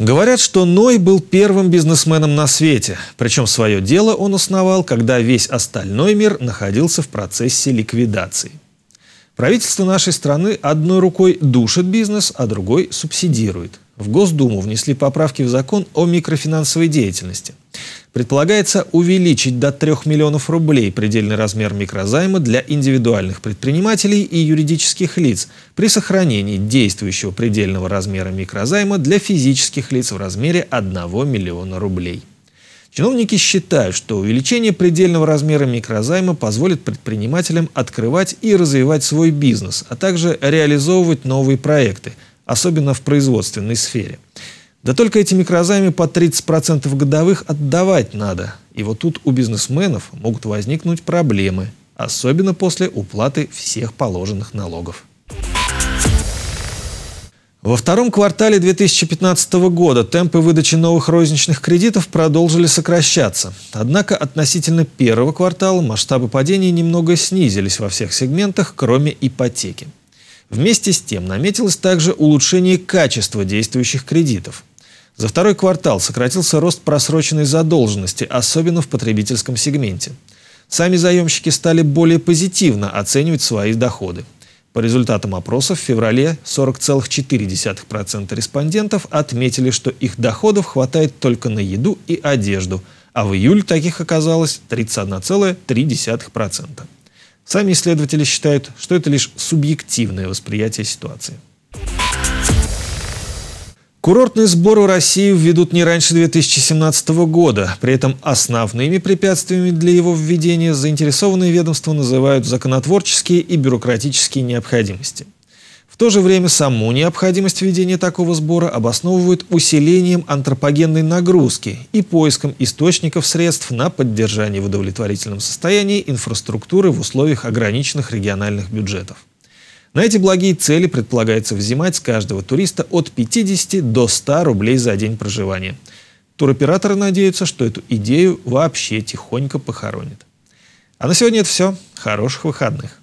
Говорят, что Ной был первым бизнесменом на свете, причем свое дело он основал, когда весь остальной мир находился в процессе ликвидации. Правительство нашей страны одной рукой душит бизнес, а другой субсидирует. В Госдуму внесли поправки в закон о микрофинансовой деятельности. Предполагается увеличить до 3 миллионов рублей предельный размер микрозайма для индивидуальных предпринимателей и юридических лиц при сохранении действующего предельного размера микрозайма для физических лиц в размере 1 миллиона рублей. Чиновники считают, что увеличение предельного размера микрозайма позволит предпринимателям открывать и развивать свой бизнес, а также реализовывать новые проекты, особенно в производственной сфере. Да только эти микрозаймы по 30% годовых отдавать надо. И вот тут у бизнесменов могут возникнуть проблемы, особенно после уплаты всех положенных налогов. Во втором квартале 2015 года темпы выдачи новых розничных кредитов продолжили сокращаться. Однако относительно первого квартала масштабы падения немного снизились во всех сегментах, кроме ипотеки. Вместе с тем наметилось также улучшение качества действующих кредитов – за второй квартал сократился рост просроченной задолженности, особенно в потребительском сегменте. Сами заемщики стали более позитивно оценивать свои доходы. По результатам опросов в феврале 40,4% респондентов отметили, что их доходов хватает только на еду и одежду, а в июле таких оказалось 31,3%. Сами исследователи считают, что это лишь субъективное восприятие ситуации. Курортные сборы в России введут не раньше 2017 года. При этом основными препятствиями для его введения заинтересованные ведомства называют законотворческие и бюрократические необходимости. В то же время саму необходимость введения такого сбора обосновывают усилением антропогенной нагрузки и поиском источников средств на поддержание в удовлетворительном состоянии инфраструктуры в условиях ограниченных региональных бюджетов. На эти благие цели предполагается взимать с каждого туриста от 50 до 100 рублей за день проживания. Туроператоры надеются, что эту идею вообще тихонько похоронят. А на сегодня это все. Хороших выходных.